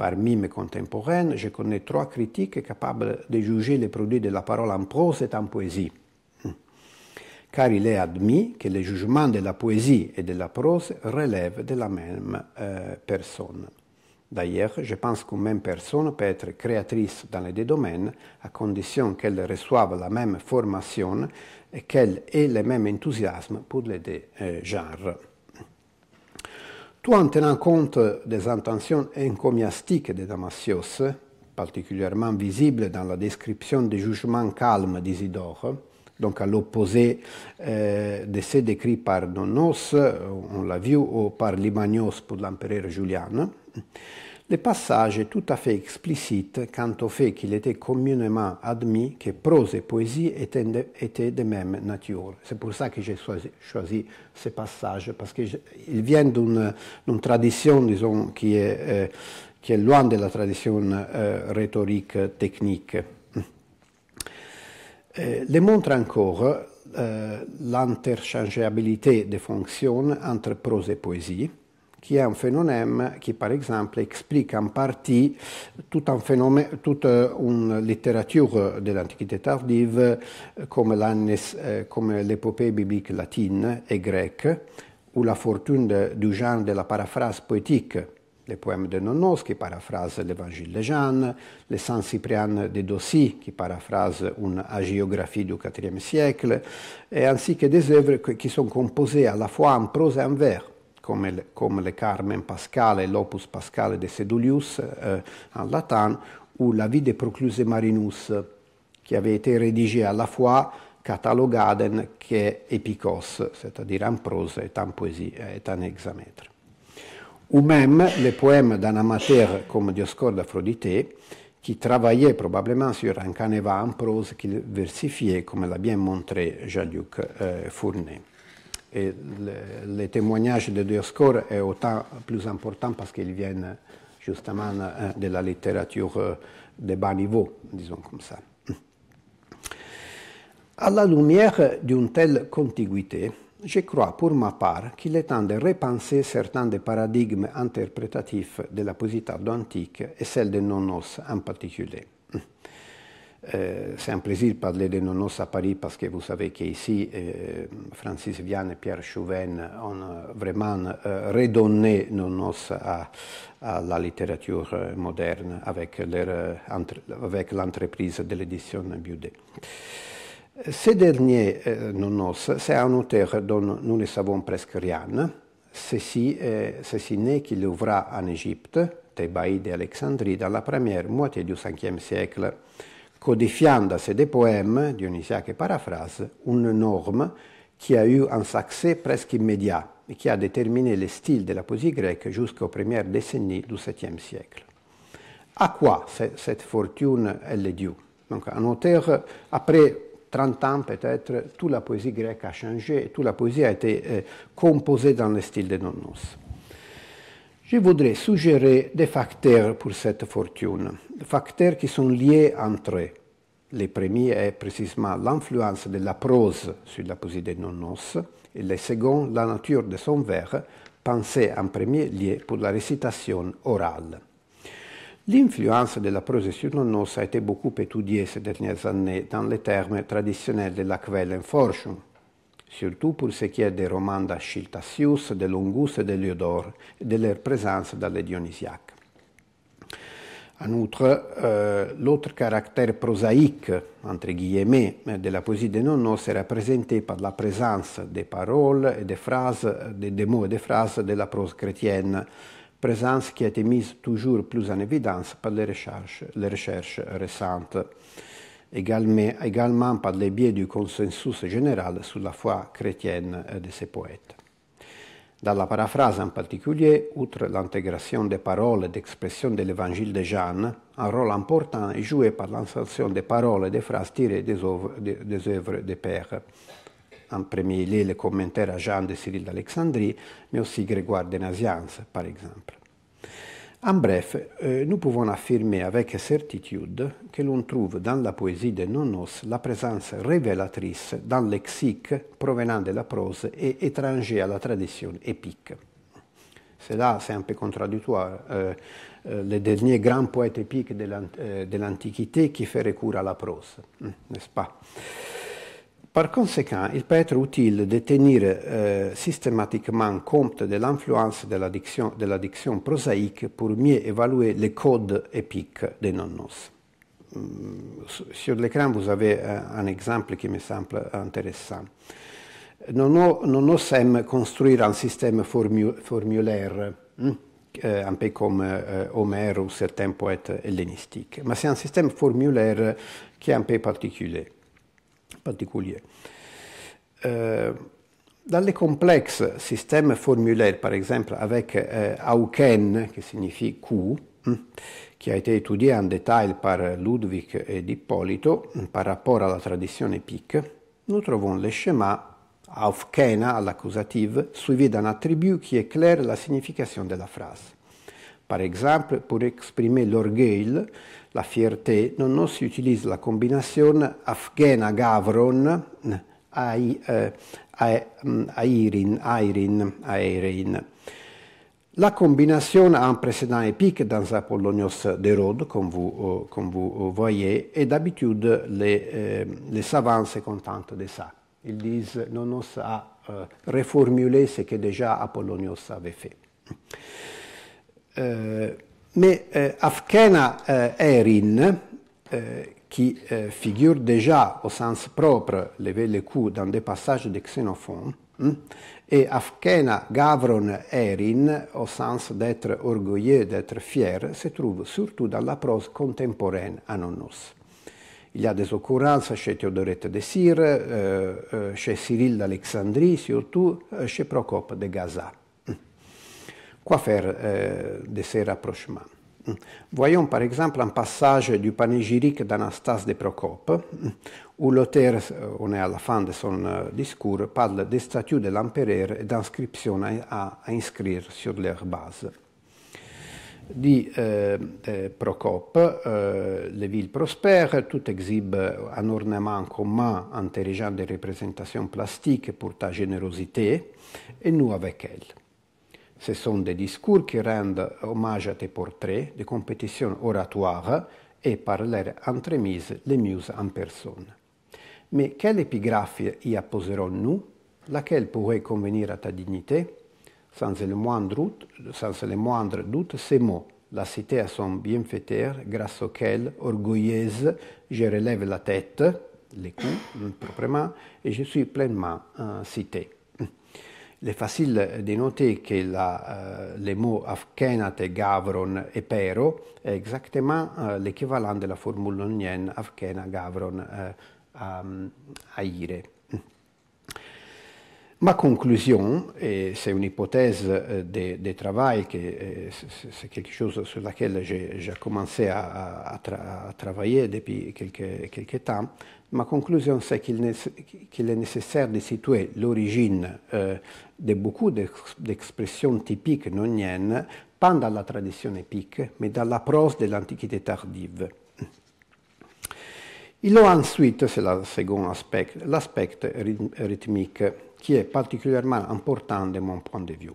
Parmi mes contemporaines, je connais trois critiques capables de juger les produits de la parole en prose et en poésie. Car il est admis que le jugement de la poésie et de la prose relève de la même euh, personne. D'ailleurs, je pense qu'une même personne peut être créatrice dans les deux domaines à condition qu'elle reçoive la même formation et qu'elle ait le même enthousiasme pour les deux euh, genres tout en tenant compte des intentions encomiastiques de Damasios, particulièrement visibles dans la description des jugements calmes d'Isidore, donc à l'opposé euh, de ceux décrits par Donnos, euh, on l'a vu, ou par Limagnos pour l'empereur Julian. Le passage est tout à fait explicite quant au fait qu'il était communément admis que prose et poésie étaient de, même nature. C'est pour ça que j'ai choisi, ce passage, parce qu'il vient d'une tradition, disons, euh, qui est, loin de la tradition euh, rhétorique technique. Euh, montre encore euh, l'interchangeabilité des fonctions entre prose et poésie qui est un phénomène qui, par exemple, explique en partie un phénomène, toute une littérature de l'Antiquité tardive, comme, eh, comme l'épopée biblique latine et grecque, ou la fortune du genre de la paraphrase poétique les poèmes de Nonnos qui paraphrase l'évangile de Jeanne, les Saint Cyprien de Dossi qui paraphrase une hagiographie du IVe siècle, et ainsi que des œuvres qui sont composées à la fois en prose et en vers. come le, come le Carmen Pascale l'Opus Pascale de Sedulius eh, en latin, o la vie Procluse Marinus, che avait été rédigée à la fois catalogaden che epicos, c'est-à-dire en prose et en poésie et en hexamètre. Ou même le poème d'un amateur comme Dioscore d'Aphrodite, qui travaillait probablement sur un canevas en prose qu'il versifiait, comme l'a bien montré Jean-Luc euh, Fournet. Et les témoignages de Dioscore est autant plus important parce qu'ils viennent justement euh, de la littérature euh, de bas niveau, disons comme ça. À la lumière d'une telle contiguïté, je crois pour ma part qu'il est temps de repenser certains des paradigmes interprétatifs de la poésie antique et celle de Nonos en particulier. Eh, c'est un plaisir de parler de Nonos à Paris parce que vous savez qu'ici, eh, Francis Vian et Pierre Chouven ont euh, vraiment euh, redonné Nonos à, à, la littérature euh, moderne avec, avec l'entreprise de l'édition Budet. Ce dernier, Nonos, c'est un auteur dont nous ne savons presque rien. Eh, ceci, n'est qu'il ouvra en Égypte, Thébaïde et Alexandrie, dans la première moitié du 5e siècle codifiant dans ses deux poèmes, Dionysiaque et Paraphrase, une norme qui a eu un succès presque immédiat et qui a déterminé le style de la poésie grecque jusqu'aux premières décennies du VIIe siècle. À quoi cette fortune elle est due Donc, un auteur, après 30 ans peut-être, toute la poésie grecque a changé, toute la poésie a été euh, composée dans le style de Nonnos. Je voudrais suggérer des facteurs pour cette fortune, facteurs qui sont liés entre eux. Le premier est précisément l'influence de la prose sur la poésie de Nonnos, et le second, la nature de son vers, pensée en premier lieu pour la récitation orale. L'influence de la prose sur Nonnos a été beaucoup étudiée ces dernières années dans les termes traditionnels de la Quellenforschung, surtout pour ce qui est des romans de Longus et de Léodore et de leur présence dans les Dionysiaques. En outre, euh, l'autre caractère prosaïque, entre guillemets, de la poésie de Nonno est représenté par la présence des paroles et des phrases, des, mots et des phrases de la prose chrétienne, présence qui a été mise toujours plus en évidence par les recherches, les recherches récentes également par le biais du consensus général sur la foi chrétienne de ces poètes. Dans la paraphrase en particulier, outre l'intégration des paroles et d'expressions de l'évangile de Jeanne, un rôle important est joué par l'insertion des paroles et des phrases tirées des œuvres, des pères. En premier lieu, les commentaires à Jeanne de Cyril d'Alexandrie, mais aussi Grégoire de Nazianz, par exemple. En bref, euh, nous pouvons affirmer avec certitude que l'on trouve dans la poésie de Nonos la présence révélatrice d'un lexique provenant de la prose et étranger à la tradition épique. C'est là, c'est un peu contradictoire, euh, euh, le dernier grand poète épique de euh, l'Antiquité qui ferait recours à la prose, hmm, n'est-ce pas Par conséquent, il peut être utile de tenir euh, systématiquement compte de l'influence de la diction prosaïque pour mieux évaluer les codes épiques des nonnos. Mm, sur l'écran, vous avez euh, un exemple qui me semble intéressant. non aime construire un système formulaire, hmm, euh, un peu comme Homère ou certains poètes hellénistiques, mais c'est un système formulaire qui est un peu particulier. particulier. Euh, dans les complexes systèmes formulaires, par exemple avec euh, Auken, qui signifie Q, hm, che ha été étudié en détail par Ludwig ed Dippolito hm, par rapport alla tradizione PIC, nous trouvons le schéma Aufkena à l'accusative suivi d'un attribut qui éclaire la signification de la phrase. Par exemple, pour exprimer l'orgueil, la fierté, non, non si utilise la combinazione afghena gavron eh, mm, airin, airin, airin. La combinazione a un précédent épique dans Apollonios d'Hérode, comme vous, euh, comme vous euh, voyez, et d'habitude les, euh, les savants se contentent de ça. Ils disent non, non, a reformulé ce que déjà Apollonios avait fait. Euh, mais euh, Afkena euh, Erin, qui figure déjà au sens propre, lever le cou dans des passages de Xénophon, hein, et Afkena Gavron Erin, au sens d'être orgueilleux, d'être fier, se trouve surtout dans la prose contemporaine Anonnos. Il y a des occurrences chez Théodorette de Cyr, chez Cyril d'Alexandrie, surtout chez Procope de Gaza. Quoi faire euh, de ces rapprochements Voyons par exemple un passage du panégyrique d'Anastas de Procope, où l'auteur, euh, on est à la fin de son euh, discours, parle des statues de l'empereur et d'inscriptions à, inscrire sur leur base. Dit Procope, les villes prospèrent, tout exhibe un ornement commun intelligent des représentations plastiques pour ta générosité, et nous avec elle. Ce sont des discours qui rendent hommage à tes portraits, des compétitions oratoires et par leur entremise les muses en personne. Mais quelle épigraphe y apposerons-nous Laquelle pourrait convenir à ta dignité Sans le moindre doute, sans le moindre doute ces mots, la cité à son bienfaiteur, grâce auquel, orgueilleuse, je relève la tête, les coups proprement, et je suis pleinement euh, cité. Il est facile de noter que la, euh, les mots e Gavron et Pero est exactement eh, l'équivalent de la formule nonienne Afkena e Gavron eh, aire. à, Ma conclusion, et c'est une hypothèse eh, de, travail, c'est quelque chose sur laquelle j'ai commencé à, travailler depuis quelques temps, Ma conclusion, c'est qu'il est nécessaire de situer l'origine euh, de beaucoup d'expressions typiques noniennes, pas dans la tradition épique, mais dans la prose de l'Antiquité tardive. Il y a ensuite, c'est le second aspect, l'aspect rythmique qui est particulièrement important de mon point de vue.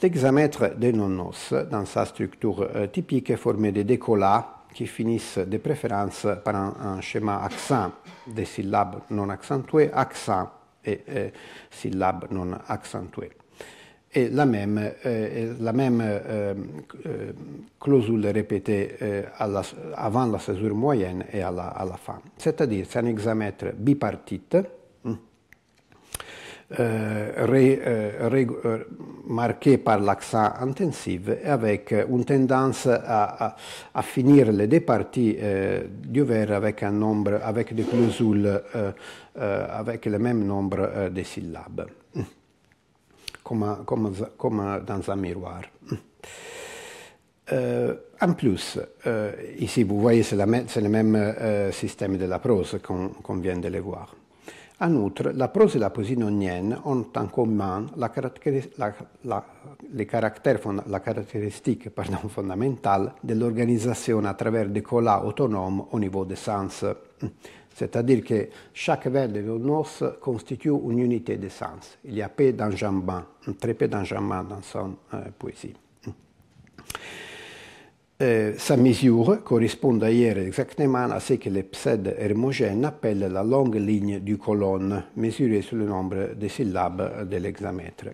L'hexamètre de Nonnos, dans sa structure euh, typique, est formé de décollats qui finissent des préférences par un, eh, un schéma accent des syllabes non accentuées, accent et euh, syllabes non accentuées. Et la même, euh, la même euh, ehm, eh, clausule répétée à eh, la, avant la césure moyenne et à la, à la fin. C'est-à-dire, c'est un hexamètre bipartite Euh, euh, euh, marqué marquée par l'accent intensif et avec une tendance à, finir les deux parties du verre avec un nombre, avec des clausules, avec le même nombre de syllabes, comme, dans un miroir. en plus, ici vous voyez, c'est, le même système de la prose qu'on, vient de le voir. En outre, la prose et la poésie nonienne ont en commun la, les la caractéristique pardon, [LAUGHS] fondamentale de l'organisation à travers des collats autonomes au niveau des sens. C'est-à-dire que chaque vers de nos constitue une unité de sens. Il y a peu d'enjambement, très peu jambin dans son euh, poésie. Euh, sa mesure correspond d'ailleurs exactement à ce que le pseudo-Hermogène appelle la longue ligne du colonne, mesurée sur le nombre de syllabes de l'hexamètre.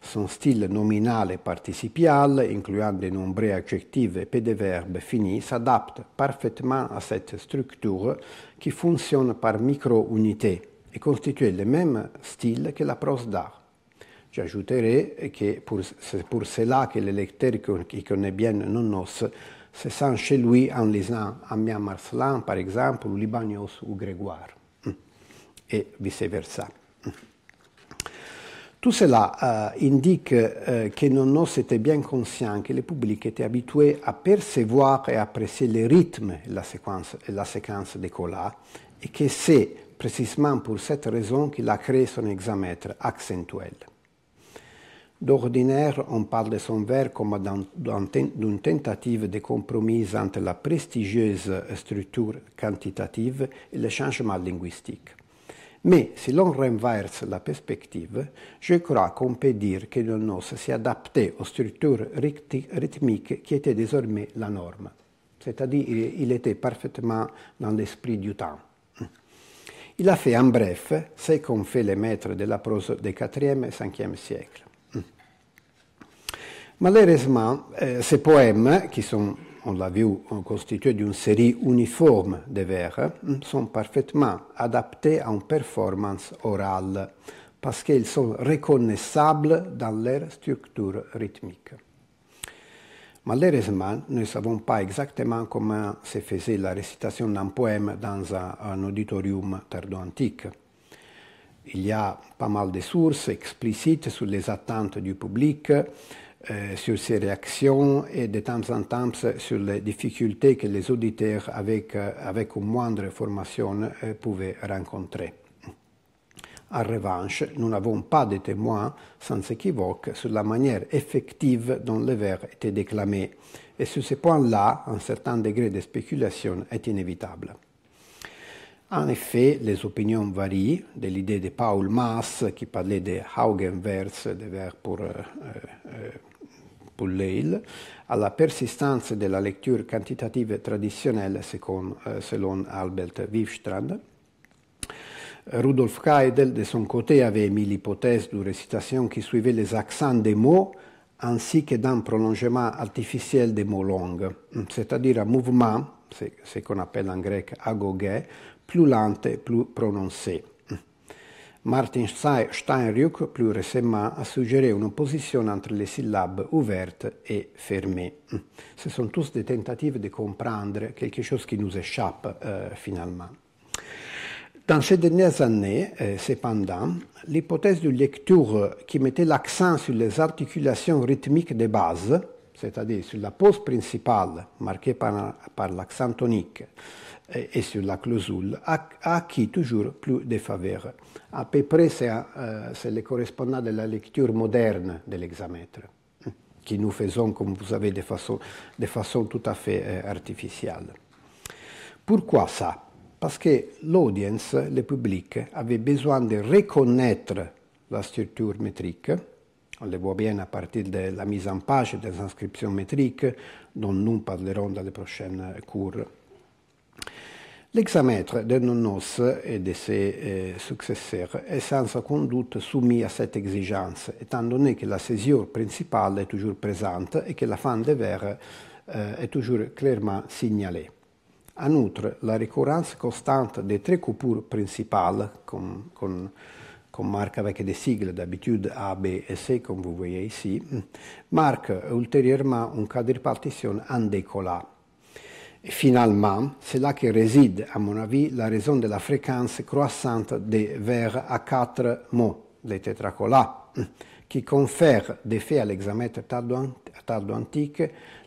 Son style nominal et participial, incluant des nombreux adjectifs et des verbes finis, s'adapte parfaitement à cette structure qui fonctionne par micro unité et constitue le même style que la prose d'art. J'ajouterai que c'est pour cela que le lecteur qui connaît bien Nonnos se sent chez lui en lisant Amiens marcelin par exemple, ou Libanios ou Grégoire, mm. et vice-versa. Mm. Tout cela eh, indique eh, que Nonnos était bien conscient que le public était habitué à percevoir et apprécier le rythme et la séquence, et la séquence colas, et que c'est précisément pour cette raison qu'il a créé son examètre accentuel. D'ordinaire, on parle de son verre comme d'une tentative de compromis entre la prestigieuse structure quantitative et le changement linguistique. Mais si l'on renverse la perspective, je crois qu'on peut dire que le s'est adapté aux structures rythmiques qui étaient désormais la norme. C'est-à-dire il était parfaitement dans l'esprit du temps. Il a fait en bref ce qu'ont fait les maîtres de la prose des 4 et 5e siècles. Malheureusement, eh, ces poèmes, qui sont, on l'a vu, constitués d'une série uniforme de vers, hm, sont parfaitement adaptés à une performance orale, parce qu'ils sont reconnaissables dans leur structure rythmique. Malheureusement, nous ne savons pas exactement comment se faisait la récitation d'un poème dans un, un auditorium tardo-antique. Il y a pas mal de sources explicites sur les attentes du public, euh, sur ses réactions et de temps en temps sur les difficultés que les auditeurs avec, euh, avec une moindre formation euh, pouvaient rencontrer. En revanche, nous n'avons pas de témoins sans équivoque sur la manière effective dont les vers étaient déclamés. et sur ce point-là, un certain degré de spéculation est inévitable. En effet, les opinions varient, de l'idée de Paul Maas qui parlait des Haugenvers, des vers pour pour à la persistance de la lecture quantitative traditionnelle eh, selon Albert Wifstrand. Rudolf Keidel, de son côté, avait mis l'hypothèse d'une récitation qui suivait les accents des mots ainsi que d'un prolongement artificiel des mots longs, c'est-à-dire un mouvement, ce qu'on appelle en grec agogé, plus lente et plus prononcé. Martin Steinruck plus récemment a suggéré une opposition entre les syllabes ouvertes et fermées. Ce sont tous des tentatives de comprendre quelque chose qui nous échappe euh, finalement. Dans ces dernières années, euh, cependant, l'hypothèse de lecture qui mettait l'accent sur les articulations rythmiques de base, c'est-à-dire sur la pause principale marquée par l'accent tonique, et sur la clausule, a acquis toujours plus de faveurs. À peu près, euh, c'est le correspondant de la lecture moderne de l'examètre, hein, Qui nous faisons, comme vous savez, de façon, de façon tout à fait euh, artificielle. Pourquoi ça Parce que l'audience, le public, avait besoin de reconnaître la structure métrique. On le voit bien à partir de la mise en page des inscriptions métriques, dont nous parlerons dans les prochaines cours. L'examètre de nos noces et de ses eh, successeurs est sans aucun doute soumis à cette exigence, étant donné que la césure principale est toujours présente et que la fin de verre est eh, toujours clairement signalée. En outre, la récurrence constante des trois coupures principales, qu'on qu marque avec des sigles d'habitude A, B et C, comme vous voyez ici, marque ultérieurement une quadripartition en décollat finalement, c'est là que réside, à mon avis, la raison de la fréquence croissante des vers à quatre mots, les tétracolas, qui confèrent d'effet à l'examètre tardo-antique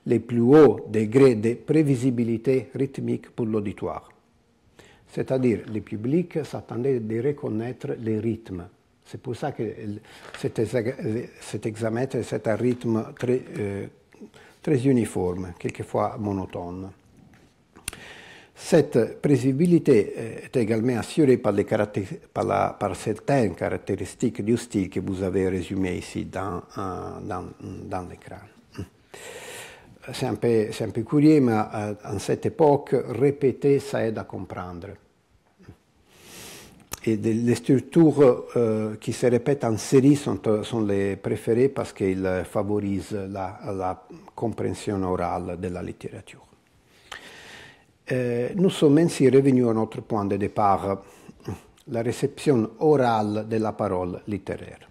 les plus hauts degrés de prévisibilité rythmique pour l'auditoire. C'est-à-dire, le public s'attendait de reconnaître les rythmes. C'est pour ça que cet, examen examètre, est un rythme euh, très uniforme, quelquefois monotone. Cette prévisibilité euh, est également assurée par, les par, la, par, certaines caractéristiques du style que vous avez résumé ici dans, dans, dans l'écran. C'est un, peu curieux, mais euh, en cette époque, répéter, ça aide à comprendre. Et les structures euh, qui se répètent en série sont, sont les préférées parce qu'elles favorisent la compréhension orale de la littérature. Euh, nous sommes ainsi revenus à notre point de départ, la réception orale de la parole littéraire.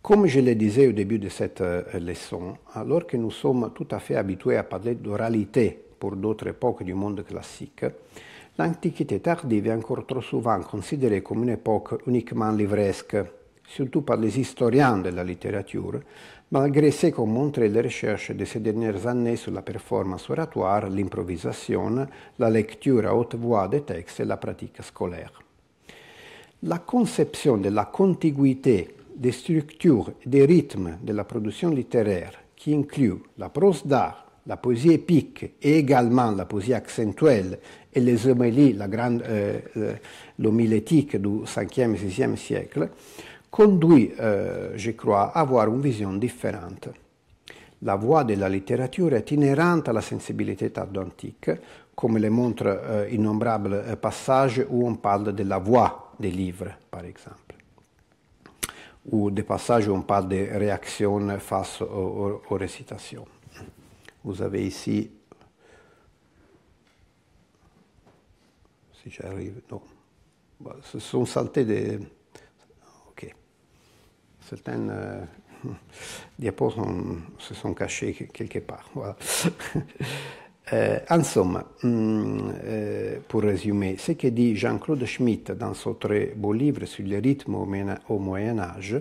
Comme je le disais au début de cette euh, leçon, alors que nous sommes tout à fait habitués à parler d'oralité pour d'autres époques du monde classique, l'Antiquité tardive est encore trop souvent considérée comme une époque uniquement livresque, surtout par les historiens de la littérature, Malgré ce qu'ont montré les recherches de ces dernières années sur la performance oratoire, l'improvisation, la lecture à haute voix des textes et la pratique scolaire. La conception de la contiguïté des structures et des rythmes de la production littéraire, qui inclut la prose d'art, la poésie épique et également la poésie accentuelle et les homélies, la euh, euh, du 5e et 6e siècle, conduit, euh, je crois, à avoir une vision différente. La voie de la littérature est inhérente à la sensibilité atlantique, comme le montrent euh, innombrables euh, passages où on parle de la voix des livres, par exemple, ou des passages où on parle des réactions face aux, aux, aux récitations. Vous avez ici, si j'arrive, non, bon, ce sont saltés des certaines euh, [LAUGHS] diapos se sont cachées quelque part. Voilà. [LAUGHS] Euh, hmm, euh, pour résumer, ce que dit Jean-Claude Schmitt dans son très beau livre sur le rythme au, Moyen Âge,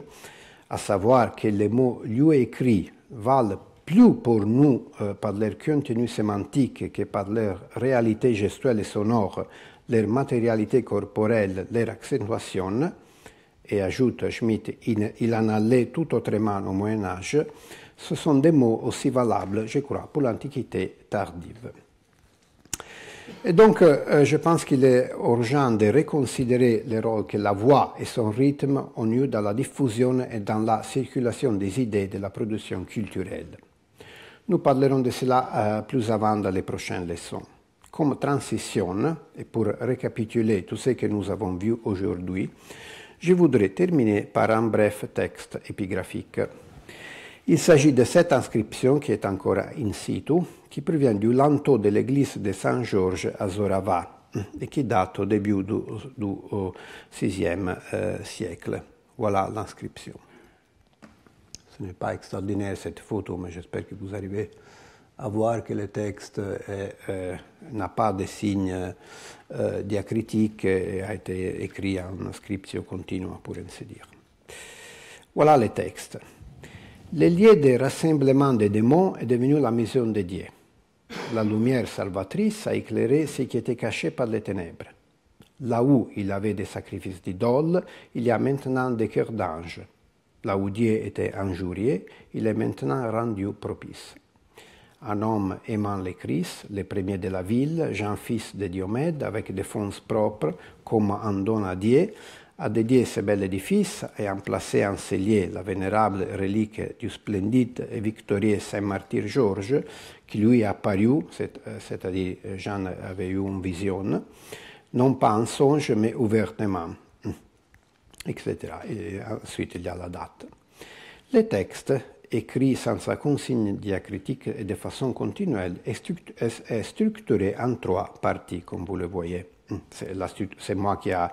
à savoir que les mots lui écrits valent plus pour nous euh, par leur contenu sémantique que par leur réalité gestuelle et sonore, leur matérialité corporelle, leur accentuation, et ajoute Schmitt, il, en allait tout autrement e au Moyen Âge, ce sont des mots aussi valables, je crois, pour l'Antiquité tardive. Et donc, euh, je pense qu'il est urgent de reconsidérer le rôle que la voix et son rythme ont eu dans la diffusion et dans la circulation des idées de la production culturelle. Nous parlerons de cela euh, plus avant dans les prochaines leçons. Comme transition, et pour récapituler tout ce que nous avons vu aujourd'hui, je voudrais terminer par un bref texte épigraphique. Il s'agit de cette inscription qui est encore in situ, qui provient du lanto de l'église de Saint-Georges à Zorava et qui date au début du, VIe euh, siècle. Voilà l'inscription. Ce n'est pas extraordinaire cette photo, mais j'espère que vous arrivez à voir que le texte euh, n'a pas de signes euh, euh, diacritique e a été écrit en scriptio continua pour ainsi dire. Voilà les textes. Le lieu de rassemblement des démons est devenu la maison de Dieu. La lumière salvatrice a éclairé ce qui était caché par les ténèbres. Là où il avait des sacrifices d'idoles, il y a maintenant des cœurs d'anges. Là où Dieu était injurié, il est maintenant rendu propice un homme aimant les Christ, le premier de la ville, Jean fils de Diomède, avec des fonds propres, comme un don à Dieu, a dédié ce bel édifice et a placé en cellier la vénérable relique du splendide et victorieux Saint Martyr Georges, qui lui apparut, euh, c'est-à-dire euh, Jean avait eu une vision, non pas en songe, mais ouvertement, etc. ensuite, il y a la date. Les textes écrit sans sa consigne diacritique et de façon continuelle, est structuré en trois parties, comme vous le voyez. Hum, c'est moi qui a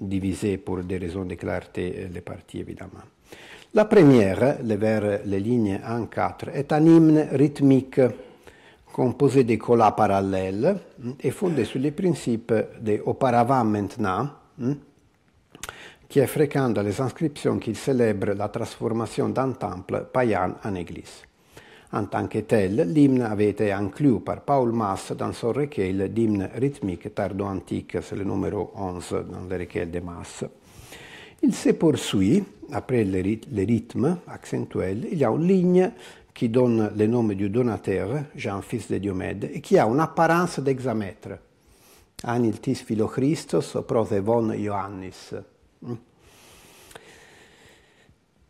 divisé pour des raisons de clarté euh, les parties, évidemment. La première, le vers les lignes 1-4, est un hymne rythmique composé de colas parallèles hum, et fondé sur les principes de auparavant maintenant, hum, qui est fréquent dans les inscriptions qu'il célèbre la transformation d'un temple païen en église. En tant que tel, l'hymne avait été inclus par Paul Mass dans son recueil d'hymne rythmique tardo antique c'est le numéro 11 dans le recueil de Mass. Il se poursuit, après le, ryth les rythmes accentuels, il y a une ligne qui donne le nom du donateur, Jean fils de Diomède, et qui a une apparence d'hexamètre. Aniltis Philochristos, prosevon Ioannis.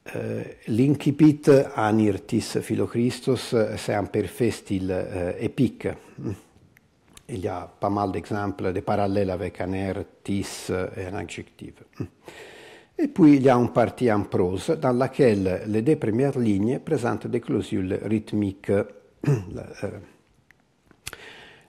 Eh, l'incipit anirtis Philocristos eh, s'est perfestil épique. Il y a pas mal d'exemples, des parallèle avec anertis et eh, mm. un adjectif. E puis il y a un parti en prose dans laquelle le deux premières lignes présentent des clausules rythmiques. [CLEARS THROAT]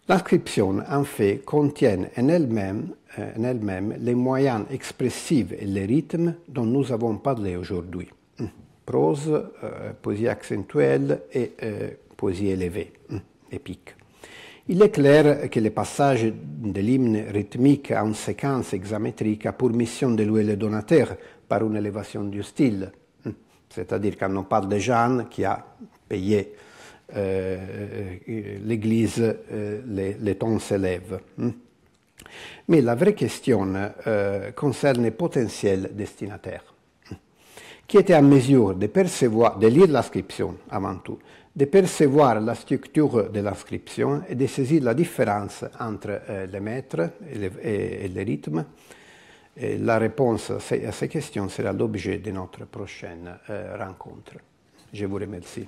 L'inscription, en fait, contient en elle-même euh, elle les moyens expressifs et les rythmes dont nous avons parlé aujourd'hui. Hum. Prose, euh, poésie accentuelle et euh, poésie élevée, hum. épique. Il est clair que le passage de l'hymne rythmique à une séquence hexamétrique a pour mission de louer le donateur par une élévation du style. Hum. C'est-à-dire quand on parle de Jeanne qui a payé euh, euh, l'Église, euh, les, tons s'élèvent. Hein. Mais la vraie question concerne les potentiels destinataires, hein. qui étaient en mesure de percevoir, de lire l'inscription avant tout, de percevoir la structure de l'inscription et de saisir la différence entre les mètres et, les rythmes. la réponse à ces questions sera l'objet de notre prochaine rencontre. Je vous remercie.